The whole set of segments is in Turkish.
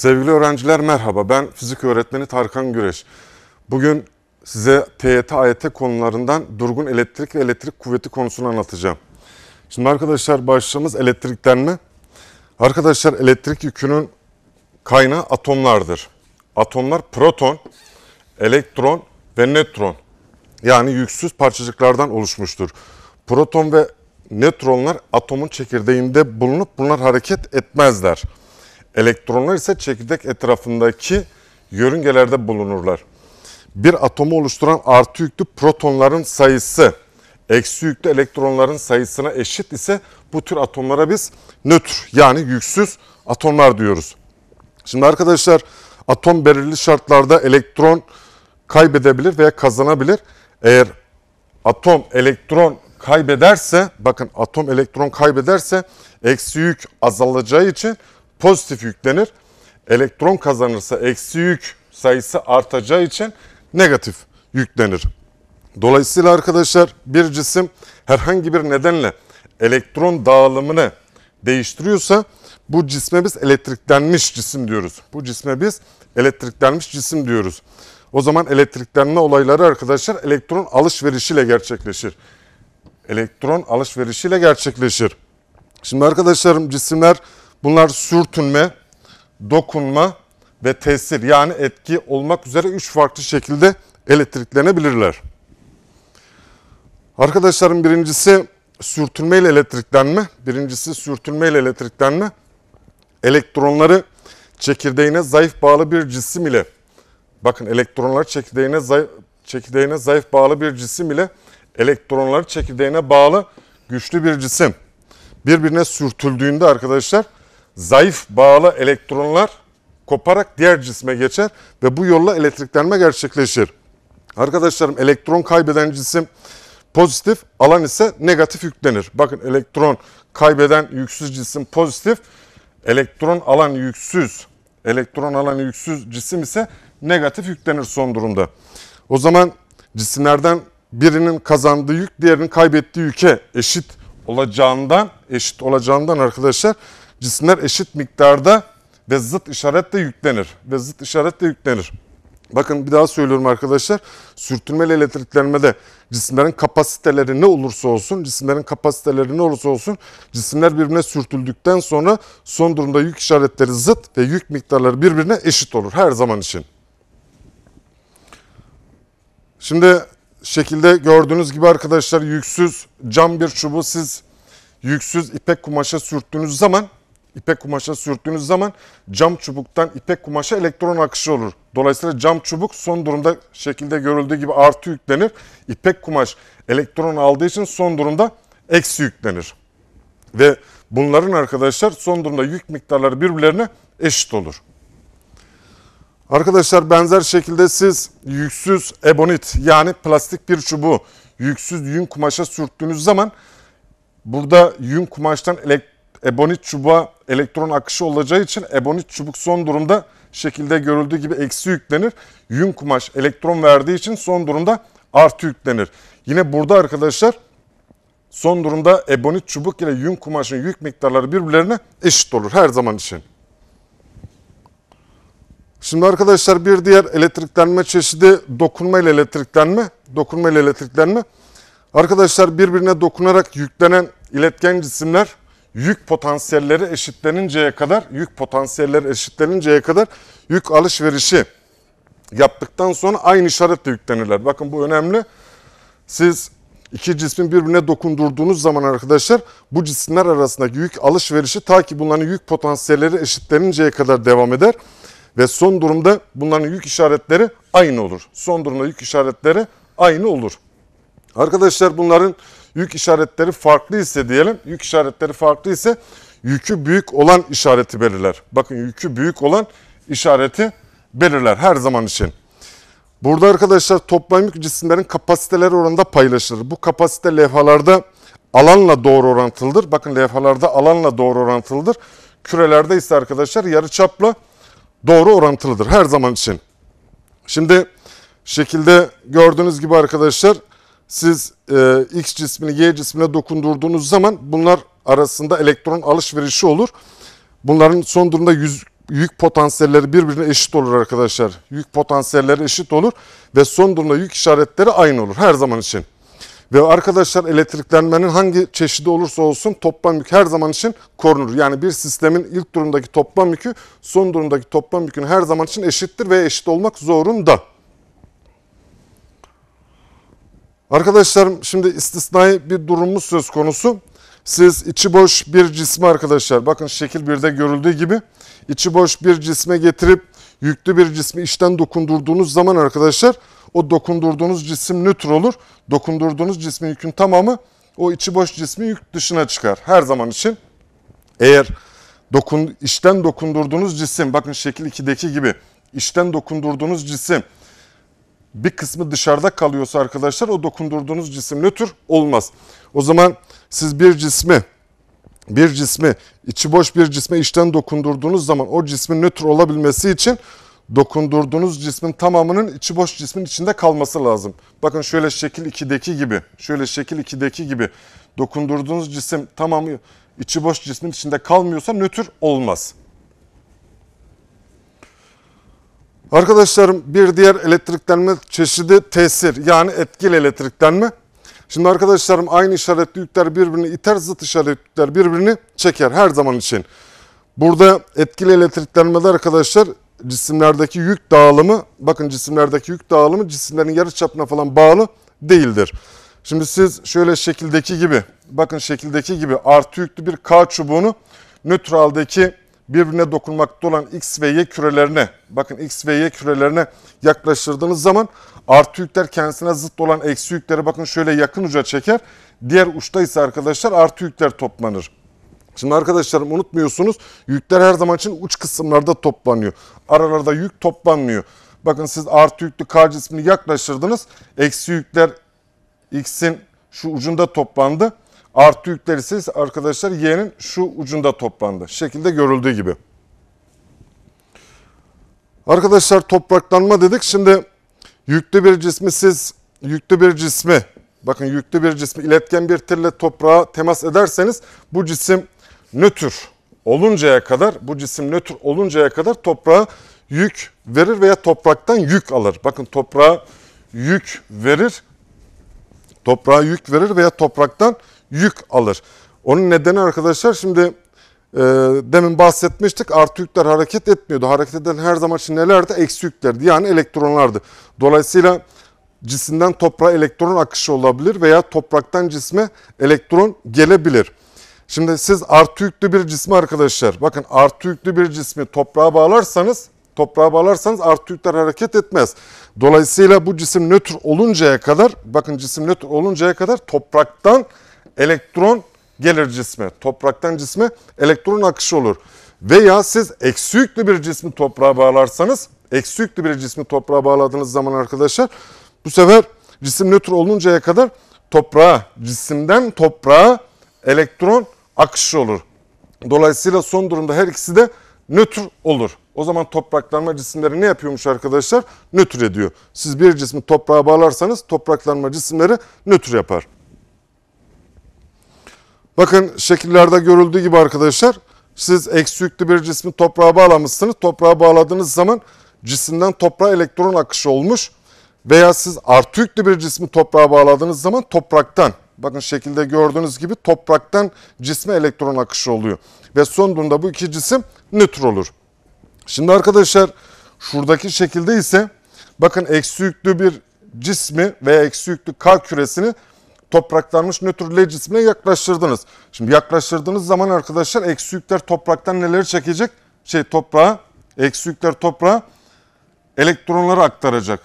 Sevgili öğrenciler merhaba. Ben fizik öğretmeni Tarkan Güreş. Bugün size TYT, AYT konularından durgun elektrik ve elektrik kuvveti konusunu anlatacağım. Şimdi arkadaşlar başlığımız elektriklenme. Arkadaşlar elektrik yükünün kaynağı atomlardır. Atomlar proton, elektron ve nötron yani yüksüz parçacıklardan oluşmuştur. Proton ve nötronlar atomun çekirdeğinde bulunup bunlar hareket etmezler. Elektronlar ise çekirdek etrafındaki yörüngelerde bulunurlar. Bir atomu oluşturan artı yüklü protonların sayısı eksi yüklü elektronların sayısına eşit ise bu tür atomlara biz nötr yani yüksüz atomlar diyoruz. Şimdi arkadaşlar atom belirli şartlarda elektron kaybedebilir veya kazanabilir. Eğer atom elektron kaybederse bakın atom elektron kaybederse eksi yük azalacağı için pozitif yüklenir. Elektron kazanırsa eksi yük sayısı artacağı için negatif yüklenir. Dolayısıyla arkadaşlar bir cisim herhangi bir nedenle elektron dağılımını değiştiriyorsa bu cisme biz elektriklenmiş cisim diyoruz. Bu cisme biz elektriklenmiş cisim diyoruz. O zaman elektriklenme olayları arkadaşlar elektron alışverişiyle gerçekleşir. Elektron alışverişiyle gerçekleşir. Şimdi arkadaşlarım cisimler Bunlar sürtünme, dokunma ve tesir yani etki olmak üzere üç farklı şekilde elektriklenebilirler. Arkadaşlarım birincisi sürtünme ile elektriklenme. Birincisi sürtünme ile elektriklenme. Elektronları çekirdeğine zayıf bağlı bir cisim ile bakın elektronlar çekirdeğine zayıf, çekirdeğine zayıf bağlı bir cisim ile elektronlar çekirdeğine bağlı güçlü bir cisim birbirine sürtüldüğünde arkadaşlar zayıf bağlı elektronlar koparak diğer cisme geçer ve bu yolla elektriklenme gerçekleşir. Arkadaşlarım elektron kaybeden cisim pozitif, alan ise negatif yüklenir. Bakın elektron kaybeden yüksüz cisim pozitif, elektron alan yüksüz, elektron alan yüksüz cisim ise negatif yüklenir son durumda. O zaman cisimlerden birinin kazandığı yük diğerinin kaybettiği yüke eşit olacağından eşit olacağından arkadaşlar cisimler eşit miktarda ve zıt işaretle yüklenir. Ve zıt işaretle yüklenir. Bakın bir daha söylüyorum arkadaşlar. Sürtünmeli elektriklenmede cisimlerin kapasiteleri ne olursa olsun, cisimlerin kapasiteleri ne olursa olsun, cisimler birbirine sürtüldükten sonra son durumda yük işaretleri zıt ve yük miktarları birbirine eşit olur her zaman için. Şimdi şekilde gördüğünüz gibi arkadaşlar yüksüz cam bir çubuğu siz yüksüz ipek kumaşa sürttüğünüz zaman İpek kumaşa sürttüğünüz zaman cam çubuktan ipek kumaşa elektron akışı olur. Dolayısıyla cam çubuk son durumda şekilde görüldüğü gibi artı yüklenir. İpek kumaş elektron aldığı için son durumda eksi yüklenir. Ve bunların arkadaşlar son durumda yük miktarları birbirlerine eşit olur. Arkadaşlar benzer şekilde siz yüksüz ebonit yani plastik bir çubuğu yüksüz yün kumaşa sürttüğünüz zaman burada yün kumaştan elektron ebonit çubuğa elektron akışı olacağı için ebonit çubuk son durumda şekilde görüldüğü gibi eksi yüklenir. Yün kumaş elektron verdiği için son durumda artı yüklenir. Yine burada arkadaşlar son durumda ebonit çubuk ile yün kumaşın yük miktarları birbirlerine eşit olur her zaman için. Şimdi arkadaşlar bir diğer elektriklenme çeşidi dokunma ile elektriklenme. Dokunma ile elektriklenme. Arkadaşlar birbirine dokunarak yüklenen iletken cisimler yük potansiyelleri eşitleninceye kadar yük potansiyelleri eşitleninceye kadar yük alışverişi yaptıktan sonra aynı işaretle yüklenirler. Bakın bu önemli. Siz iki cismin birbirine dokundurduğunuz zaman arkadaşlar bu cisimler arasındaki yük alışverişi ta ki bunların yük potansiyelleri eşitleninceye kadar devam eder. Ve son durumda bunların yük işaretleri aynı olur. Son durumda yük işaretleri aynı olur. Arkadaşlar bunların Yük işaretleri farklı ise diyelim, yük işaretleri farklı ise yükü büyük olan işareti belirler. Bakın yükü büyük olan işareti belirler her zaman için. Burada arkadaşlar toplam yük cisimlerin kapasiteleri oranında paylaşılır. Bu kapasite levhalarda alanla doğru orantılıdır. Bakın levhalarda alanla doğru orantılıdır. Kürelerde ise arkadaşlar yarıçapla doğru orantılıdır her zaman için. Şimdi şekilde gördüğünüz gibi arkadaşlar siz e, X cismini Y cismine dokundurduğunuz zaman bunlar arasında elektron alışverişi olur. Bunların son durumda yüz, yük potansiyelleri birbirine eşit olur arkadaşlar. Yük potansiyelleri eşit olur ve son durumda yük işaretleri aynı olur her zaman için. Ve arkadaşlar elektriklenmenin hangi çeşidi olursa olsun toplam yük her zaman için korunur. Yani bir sistemin ilk durumdaki toplam yükü son durumdaki toplam yükün her zaman için eşittir ve eşit olmak zorunda. Arkadaşlarım şimdi istisnai bir durumumuz söz konusu. Siz içi boş bir cismi arkadaşlar bakın şekil 1'de görüldüğü gibi içi boş bir cisme getirip yüklü bir cismi içten dokundurduğunuz zaman arkadaşlar o dokundurduğunuz cisim nötr olur. Dokundurduğunuz cismin yükün tamamı o içi boş cismi yük dışına çıkar her zaman için. Eğer dokun, içten dokundurduğunuz cisim bakın şekil 2'deki gibi içten dokundurduğunuz cisim bir kısmı dışarıda kalıyorsa arkadaşlar o dokundurduğunuz cisim nötr olmaz. O zaman siz bir cismi bir cismi içi boş bir cisme içten dokundurduğunuz zaman o cismin nötr olabilmesi için dokundurduğunuz cismin tamamının içi boş cismin içinde kalması lazım. Bakın şöyle şekil 2'deki gibi, şöyle şekil 2'deki gibi dokundurduğunuz cisim tamamı içi boş cismin içinde kalmıyorsa nötr olmaz. Arkadaşlarım bir diğer elektriklenme çeşidi tesir yani etkili elektriklenme. Şimdi arkadaşlarım aynı işaretli yükler birbirini iter, zıt işaretli yükler birbirini çeker her zaman için. Burada etkili elektriklenmede arkadaşlar cisimlerdeki yük dağılımı, bakın cisimlerdeki yük dağılımı cisimlerin yarıçapına falan bağlı değildir. Şimdi siz şöyle şekildeki gibi, bakın şekildeki gibi artı yüklü bir K çubuğunu nötraldeki birbirine dokunmakta olan x ve y kürelerine, bakın x ve y kürelerine yaklaştırdığınız zaman artı yükler kendisine zıt olan eksi yükleri bakın şöyle yakın uca çeker. Diğer uçta ise arkadaşlar artı yükler toplanır. Şimdi arkadaşlarım unutmuyorsunuz yükler her zaman için uç kısımlarda toplanıyor. Aralarda yük toplanmıyor. Bakın siz artı yüklü k cismini yaklaştırdınız. Eksi yükler x'in şu ucunda toplandı. Artı yükler ise arkadaşlar y'nin şu ucunda toplandı. Şekilde görüldüğü gibi. Arkadaşlar topraklanma dedik. Şimdi yüklü bir cismi siz yüklü bir cismi bakın yüklü bir cismi iletken bir telle toprağa temas ederseniz bu cisim nötr oluncaya kadar bu cisim nötr oluncaya kadar toprağa yük verir veya topraktan yük alır. Bakın toprağa yük verir. Toprağa yük verir veya topraktan yük alır. Onun nedeni arkadaşlar şimdi e, demin bahsetmiştik artı yükler hareket etmiyordu. Hareket eden her zaman için nelerdi? Eksi yüklerdi yani elektronlardı. Dolayısıyla cisimden toprağa elektron akışı olabilir veya topraktan cisme elektron gelebilir. Şimdi siz artı yüklü bir cismi arkadaşlar bakın artı yüklü bir cismi toprağa bağlarsanız toprağa bağlarsanız artı yükler hareket etmez. Dolayısıyla bu cisim nötr oluncaya kadar bakın cisim nötr oluncaya kadar topraktan elektron gelir cisme. Topraktan cisme elektron akışı olur. Veya siz eksi yüklü bir cismi toprağa bağlarsanız, eksi yüklü bir cismi toprağa bağladığınız zaman arkadaşlar bu sefer cisim nötr oluncaya kadar toprağa, cisimden toprağa elektron akışı olur. Dolayısıyla son durumda her ikisi de nötr olur. O zaman topraklanma cisimleri ne yapıyormuş arkadaşlar? Nötr ediyor. Siz bir cismi toprağa bağlarsanız topraklanma cisimleri nötr yapar. Bakın şekillerde görüldüğü gibi arkadaşlar siz eksi yüklü bir cismi toprağa bağlamışsınız. Toprağa bağladığınız zaman cisimden toprağa elektron akışı olmuş. Veya siz artı yüklü bir cismi toprağa bağladığınız zaman topraktan bakın şekilde gördüğünüz gibi topraktan cisme elektron akışı oluyor. Ve sonunda bu iki cisim nötr olur. Şimdi arkadaşlar şuradaki şekilde ise bakın eksi yüklü bir cismi veya eksi yüklü kar küresini topraklanmış nötrle cismine yaklaştırdınız. Şimdi yaklaştırdığınız zaman arkadaşlar eksi yükler topraktan neleri çekecek? Şey toprağa, eksi yükler toprağa elektronları aktaracak.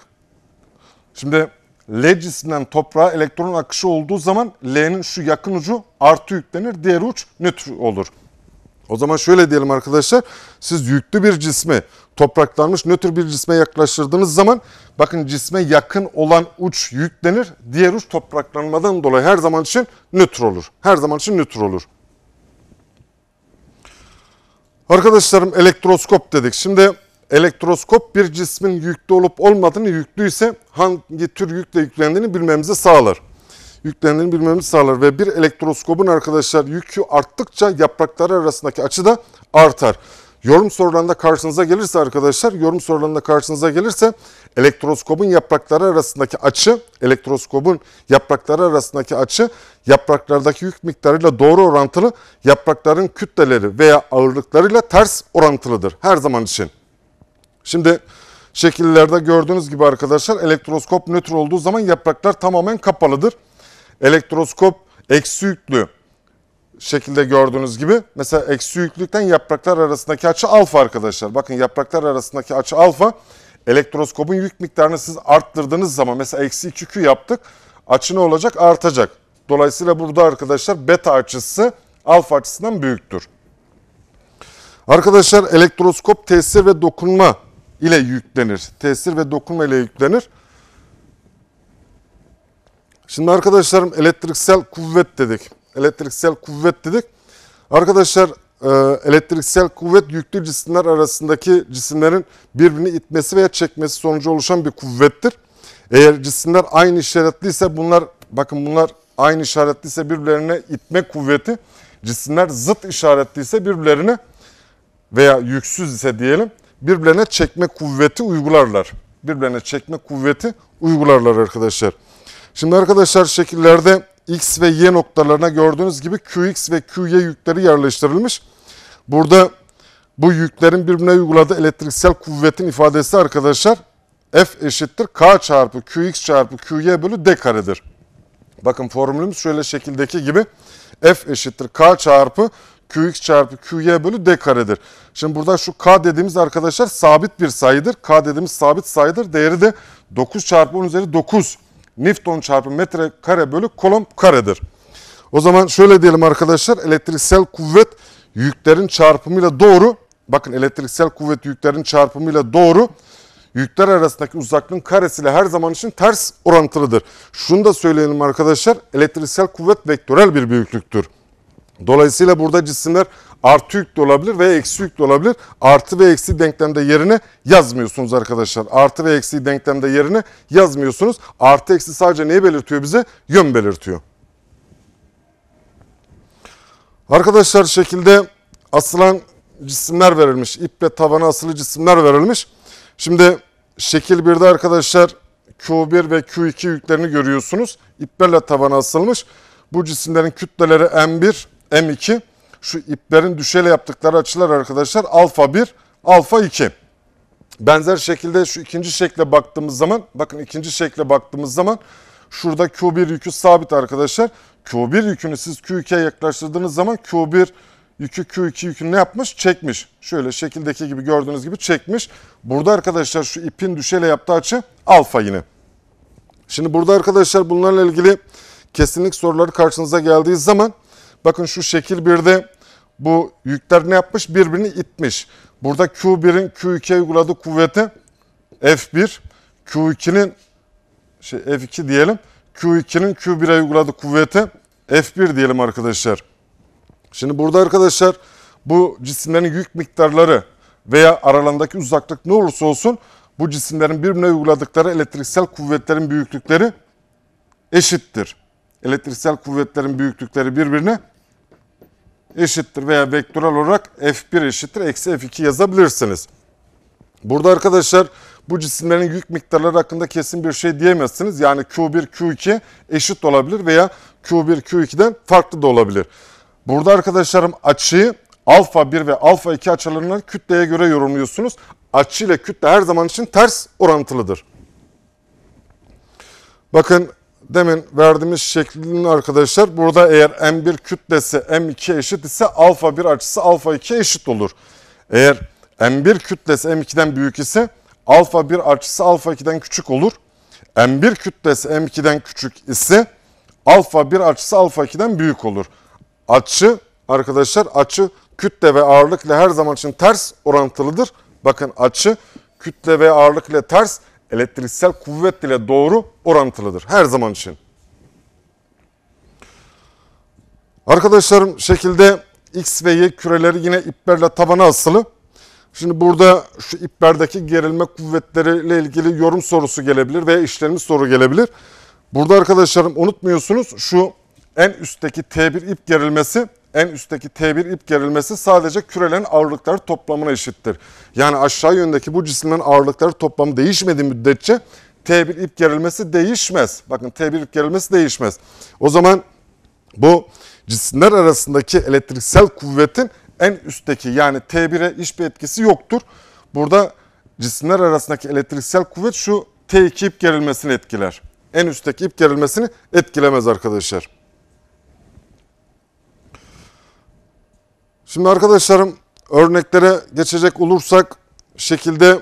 Şimdi L cisminden toprağa elektron akışı olduğu zaman L'nin şu yakın ucu artı yüklenir, diğer uç nötr olur. O zaman şöyle diyelim arkadaşlar. Siz yüklü bir cisme topraklanmış nötr bir cisme yaklaştırdığınız zaman bakın cisme yakın olan uç yüklenir. Diğer uç topraklanmadan dolayı her zaman için nötr olur. Her zaman için nötr olur. Arkadaşlarım elektroskop dedik. Şimdi elektroskop bir cismin yüklü olup olmadığını yüklüyse hangi tür yükle yüklendiğini bilmemizi sağlar yüklendiğini bilmemiz sağlar ve bir elektroskobun arkadaşlar yükü arttıkça yaprakları arasındaki açı da artar. Yorum sorularında karşınıza gelirse arkadaşlar, yorum sorularında karşınıza gelirse elektroskobun yaprakları arasındaki açı, elektroskobun yaprakları arasındaki açı yapraklardaki yük miktarıyla doğru orantılı, yaprakların kütleleri veya ağırlıklarıyla ters orantılıdır her zaman için. Şimdi şekillerde gördüğünüz gibi arkadaşlar elektroskop nötr olduğu zaman yapraklar tamamen kapalıdır elektroskop eksi yüklü şekilde gördüğünüz gibi mesela eksi yüklükten yapraklar arasındaki açı alfa arkadaşlar. Bakın yapraklar arasındaki açı alfa elektroskopun yük miktarını siz arttırdığınız zaman mesela eksi 2Q yaptık açı ne olacak artacak. Dolayısıyla burada arkadaşlar beta açısı alfa açısından büyüktür. Arkadaşlar elektroskop tesir ve dokunma ile yüklenir. Tesir ve dokunma ile yüklenir. Şimdi arkadaşlarım elektriksel kuvvet dedik. Elektriksel kuvvet dedik. Arkadaşlar e, elektriksel kuvvet yüklü cisimler arasındaki cisimlerin birbirini itmesi veya çekmesi sonucu oluşan bir kuvvettir. Eğer cisimler aynı işaretliyse bunlar bakın bunlar aynı işaretliyse birbirlerine itme kuvveti cisimler zıt işaretliyse birbirlerine veya yüksüz ise diyelim birbirlerine çekme kuvveti uygularlar. Birbirlerine çekme kuvveti uygularlar arkadaşlar. Şimdi arkadaşlar şekillerde X ve Y noktalarına gördüğünüz gibi QX ve QY yükleri yerleştirilmiş. Burada bu yüklerin birbirine uyguladığı elektriksel kuvvetin ifadesi arkadaşlar F eşittir K çarpı QX çarpı QY bölü D karedir. Bakın formülümüz şöyle şekildeki gibi F eşittir K çarpı QX çarpı QY bölü D karedir. Şimdi burada şu K dediğimiz arkadaşlar sabit bir sayıdır. K dediğimiz sabit sayıdır. Değeri de 9 çarpı 10 üzeri 9 Newton çarpı metre kare bölü kolomb karedir. O zaman şöyle diyelim arkadaşlar elektriksel kuvvet yüklerin çarpımıyla doğru bakın elektriksel kuvvet yüklerin çarpımıyla doğru yükler arasındaki uzaklığın karesiyle her zaman için ters orantılıdır. Şunu da söyleyelim arkadaşlar elektriksel kuvvet vektörel bir büyüklüktür. Dolayısıyla burada cisimler artı yük de olabilir veya eksi yük de olabilir. Artı ve eksi denklemde yerine yazmıyorsunuz arkadaşlar. Artı ve eksi denklemde yerine yazmıyorsunuz. Artı eksi sadece neyi belirtiyor bize? Yön belirtiyor. Arkadaşlar şekilde asılan cisimler verilmiş. İp İple tavana asılı cisimler verilmiş. Şimdi şekil 1'de arkadaşlar Q1 ve Q2 yüklerini görüyorsunuz. İplerle tavana asılmış. Bu cisimlerin kütleleri M1, M2 şu iplerin düşeyle yaptıkları açılar arkadaşlar alfa 1 alfa 2. Benzer şekilde şu ikinci şekle baktığımız zaman bakın ikinci şekle baktığımız zaman şurada Q1 yükü sabit arkadaşlar. Q1 yükünü siz Q2'ye yaklaştırdığınız zaman Q1 yükü Q2 yükünü ne yapmış? Çekmiş. Şöyle şekildeki gibi gördüğünüz gibi çekmiş. Burada arkadaşlar şu ipin düşeyle yaptığı açı alfa yine. Şimdi burada arkadaşlar bunlarla ilgili kesinlik soruları karşınıza geldiği zaman Bakın şu şekil 1'de bu yükler ne yapmış? Birbirini itmiş. Burada Q1'in Q2'ye uyguladığı kuvveti F1, Q2'nin şey F2 diyelim. Q2'nin Q1'e uyguladığı kuvveti F1 diyelim arkadaşlar. Şimdi burada arkadaşlar bu cisimlerin yük miktarları veya aralarındaki uzaklık ne olursa olsun bu cisimlerin birbirine uyguladıkları elektriksel kuvvetlerin büyüklükleri eşittir. Elektriksel kuvvetlerin büyüklükleri birbirine eşittir veya vektörel olarak F1 eşittir eksi F2 yazabilirsiniz. Burada arkadaşlar bu cisimlerin yük miktarları hakkında kesin bir şey diyemezsiniz. Yani Q1, Q2 eşit olabilir veya Q1, Q2'den farklı da olabilir. Burada arkadaşlarım açıyı alfa 1 ve alfa 2 açılarından kütleye göre yorumluyorsunuz. Açı ile kütle her zaman için ters orantılıdır. Bakın demin verdiğimiz şeklinin arkadaşlar burada eğer M1 kütlesi M2 eşit ise alfa 1 açısı alfa 2 eşit olur. Eğer M1 kütlesi M2'den büyük ise alfa 1 açısı alfa 2'den küçük olur. M1 kütlesi M2'den küçük ise alfa 1 açısı alfa 2'den büyük olur. Açı arkadaşlar açı kütle ve ağırlık ile her zaman için ters orantılıdır. Bakın açı kütle ve ağırlık ile ters elektriksel kuvvet ile doğru orantılıdır her zaman için. Arkadaşlarım şekilde X ve Y küreleri yine iplerle tabana asılı. Şimdi burada şu iplerdeki gerilme kuvvetleriyle ilgili yorum sorusu gelebilir veya işlerimiz soru gelebilir. Burada arkadaşlarım unutmuyorsunuz şu en üstteki T1 ip gerilmesi en üstteki T1 ip gerilmesi sadece kürelerin ağırlıkları toplamına eşittir. Yani aşağı yöndeki bu cisimlerin ağırlıkları toplamı değişmediği müddetçe T1 ip gerilmesi değişmez. Bakın T1 ip gerilmesi değişmez. O zaman bu cisimler arasındaki elektriksel kuvvetin en üstteki yani T1'e hiçbir etkisi yoktur. Burada cisimler arasındaki elektriksel kuvvet şu T2 ip gerilmesini etkiler. En üstteki ip gerilmesini etkilemez arkadaşlar. Şimdi arkadaşlarım örneklere geçecek olursak şekilde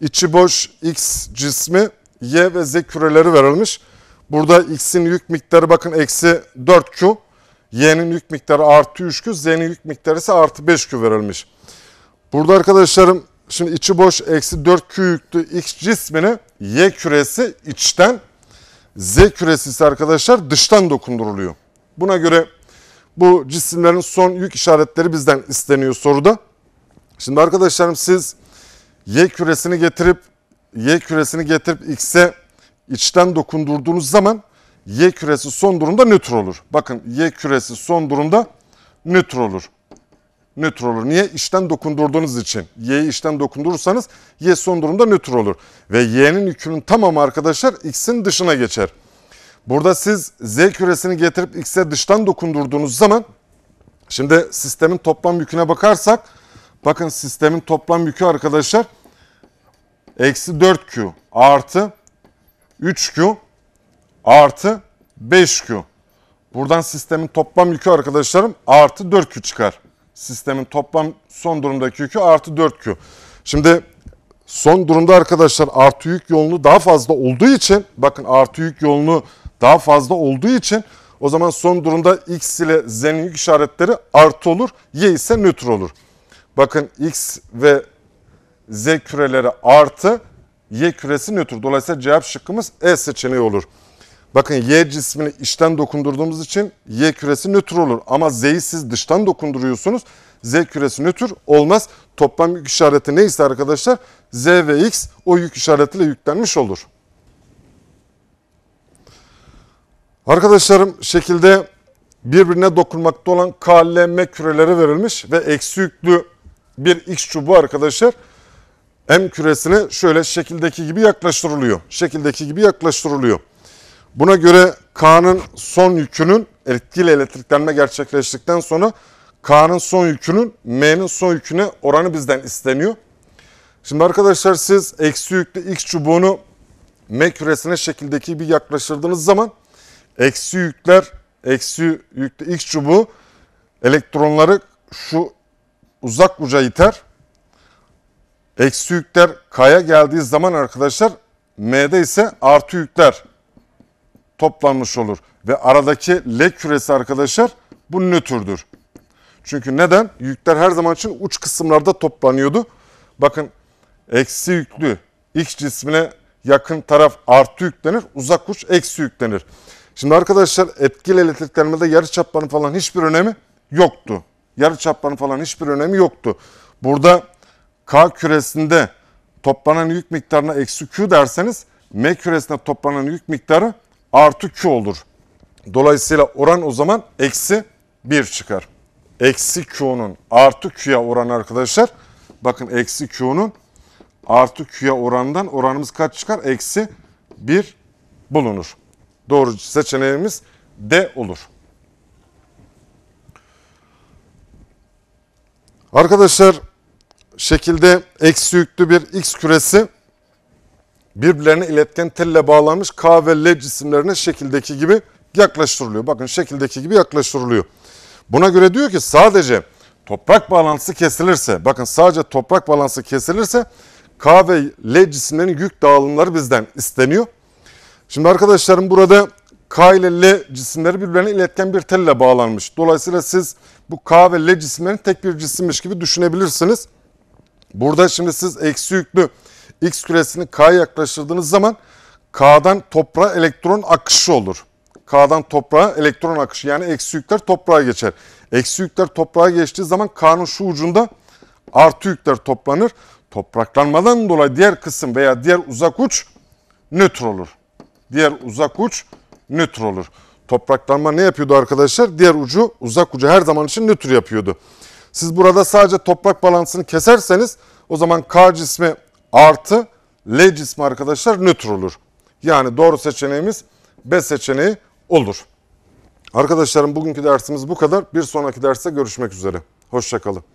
içi boş x cismi y ve z küreleri verilmiş. Burada x'in yük miktarı bakın eksi 4q, y'nin yük miktarı artı 3q, z'nin yük miktarı ise artı 5q verilmiş. Burada arkadaşlarım şimdi içi boş eksi 4q yüklü x cismini y küresi içten, z küresi ise arkadaşlar dıştan dokunduruluyor. Buna göre bu cisimlerin son yük işaretleri bizden isteniyor soruda. Şimdi arkadaşlarım siz y küresini getirip y küresini getirip x'e içten dokundurduğunuz zaman y küresi son durumda nötr olur. Bakın y küresi son durumda nötr olur. Nötr olur. Niye? İçten dokundurduğunuz için. Y'yi içten dokundurursanız y son durumda nötr olur. Ve y'nin yükünün tamamı arkadaşlar x'in dışına geçer. Burada siz Z küresini getirip X'e dıştan dokundurduğunuz zaman şimdi sistemin toplam yüküne bakarsak bakın sistemin toplam yükü arkadaşlar eksi 4Q artı 3Q artı 5Q. Buradan sistemin toplam yükü arkadaşlarım artı 4Q çıkar. Sistemin toplam son durumdaki yükü artı 4Q. Şimdi son durumda arkadaşlar artı yük yoğunluğu daha fazla olduğu için bakın artı yük yoğunluğu daha fazla olduğu için o zaman son durumda x ile z'nin yük işaretleri artı olur, y ise nötr olur. Bakın x ve z küreleri artı, y küresi nötr. Dolayısıyla cevap şıkkımız E seçeneği olur. Bakın y cismini içten dokundurduğumuz için y küresi nötr olur. Ama z'yi siz dıştan dokunduruyorsunuz. Z küresi nötr olmaz. Toplam yük işareti neyse arkadaşlar Z ve X o yük işaretiyle yüklenmiş olur. Arkadaşlarım şekilde birbirine dokunmakta olan KLM küreleri verilmiş ve eksi yüklü bir x çubuğu arkadaşlar M küresine şöyle şekildeki gibi yaklaştırılıyor. Şekildeki gibi yaklaştırılıyor. Buna göre K'nın son yükünün etkili elektriklenme gerçekleştikten sonra K'nın son yükünün M'nin son yüküne oranı bizden isteniyor. Şimdi arkadaşlar siz eksi yüklü x çubuğunu M küresine şekildeki gibi yaklaştırdığınız zaman eksi yükler, eksi yükte x çubuğu elektronları şu uzak uca iter. Eksi yükler k'ya geldiği zaman arkadaşlar m'de ise artı yükler toplanmış olur. Ve aradaki L küresi arkadaşlar bu nötrdür. Çünkü neden? Yükler her zaman için uç kısımlarda toplanıyordu. Bakın eksi yüklü x cismine yakın taraf artı yüklenir, uzak uç eksi yüklenir. Şimdi arkadaşlar etkili elektriklenmede yarı çapların falan hiçbir önemi yoktu. Yarı çapların falan hiçbir önemi yoktu. Burada K küresinde toplanan yük miktarına eksi Q derseniz M küresinde toplanan yük miktarı artı Q olur. Dolayısıyla oran o zaman eksi 1 çıkar. Eksi Q'nun artı Q'ya oranı arkadaşlar. Bakın eksi Q'nun artı Q'ya orandan oranımız kaç çıkar? Eksi 1 bulunur doğru seçeneğimiz D olur. Arkadaşlar şekilde eksi yüklü bir x küresi birbirlerine iletken telle bağlanmış K ve L cisimlerine şekildeki gibi yaklaştırılıyor. Bakın şekildeki gibi yaklaştırılıyor. Buna göre diyor ki sadece toprak bağlantısı kesilirse, bakın sadece toprak bağlantısı kesilirse K ve L cisimlerin yük dağılımları bizden isteniyor. Şimdi arkadaşlarım burada K ile L cisimleri birbirine iletken bir telle bağlanmış. Dolayısıyla siz bu K ve L cisimlerin tek bir cisimmiş gibi düşünebilirsiniz. Burada şimdi siz eksi yüklü X küresini K'ya yaklaştırdığınız zaman K'dan toprağa elektron akışı olur. K'dan toprağa elektron akışı yani eksi yükler toprağa geçer. Eksi yükler toprağa geçtiği zaman K'nın şu ucunda artı yükler toplanır. Topraklanmadan dolayı diğer kısım veya diğer uzak uç nötr olur diğer uzak uç nötr olur. Topraklanma ne yapıyordu arkadaşlar? Diğer ucu uzak ucu her zaman için nötr yapıyordu. Siz burada sadece toprak balansını keserseniz o zaman K cismi artı L cismi arkadaşlar nötr olur. Yani doğru seçeneğimiz B seçeneği olur. Arkadaşlarım bugünkü dersimiz bu kadar. Bir sonraki derste görüşmek üzere. Hoşçakalın.